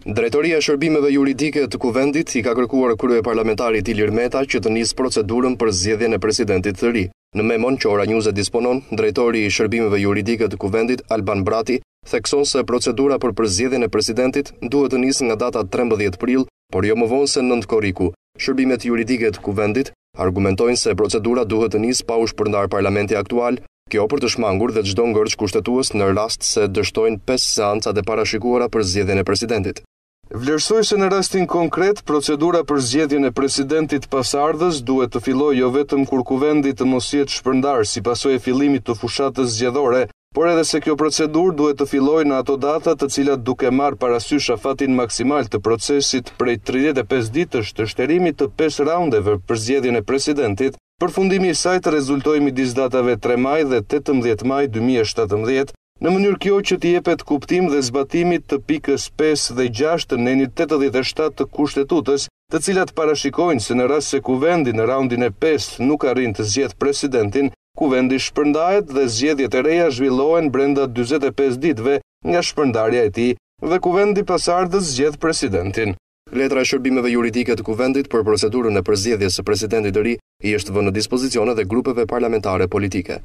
Drejtoria e shërbimeve juridike të kuvendit i ka kërkuar krye parlamentarit Ilir Meta që të njësë procedurën për zjedhjen e presidentit të ri. Në memon që ora njuzet disponon, drejtori i shërbimeve juridike të kuvendit Alban Brati thekson se procedura për përzjedhjen e presidentit duhet të njësë nga data 13 pril, por jo më vonë se nëndë koriku. Shërbimet juridike të kuvendit argumentojnë se procedura duhet të njësë pa u shpërndar parlamenti aktual Kjo për të shmangur dhe gjdo ngërç kushtetues në rast se dështojnë 5 seancat e parashikuara për zjedhjën e presidentit. Vlerësoj se në rastin konkret, procedura për zgjedhjen e presidentit pasardhës duhet të filoj jo vetëm kur kuvendit të mos jetë shpërndar si pasoj e filimit të fushatës zjedhore, por edhe se kjo procedur duhet të filoj në ato datat të cilat duke marë parasysha fatin maksimal të procesit prej 35 ditës të shterimit të 5 raundeve për zgjedhjen e presidentit, Për fundimi i sajtë rezultojmi disë datave 3 maj dhe 18 maj 2017, në mënyrë kjo që t'jepet kuptim dhe zbatimit të pikës 5 dhe 6 të nenit 87 të kushtetutës, të cilat parashikojnë se në rrasë se kuvendi në raundin e 5 nuk arrin të zjetë presidentin, kuvendi shpërndajet dhe zjedjet e reja zhvillohen brenda 25 ditve nga shpërndarja e ti dhe kuvendi pasar dhe presidentin. Letra e shërbimeve juridike të kuvendit për procedurën e përzjedhjes së presidentit të ri i është vë në dispozicion dhe grupeve parlamentare politike.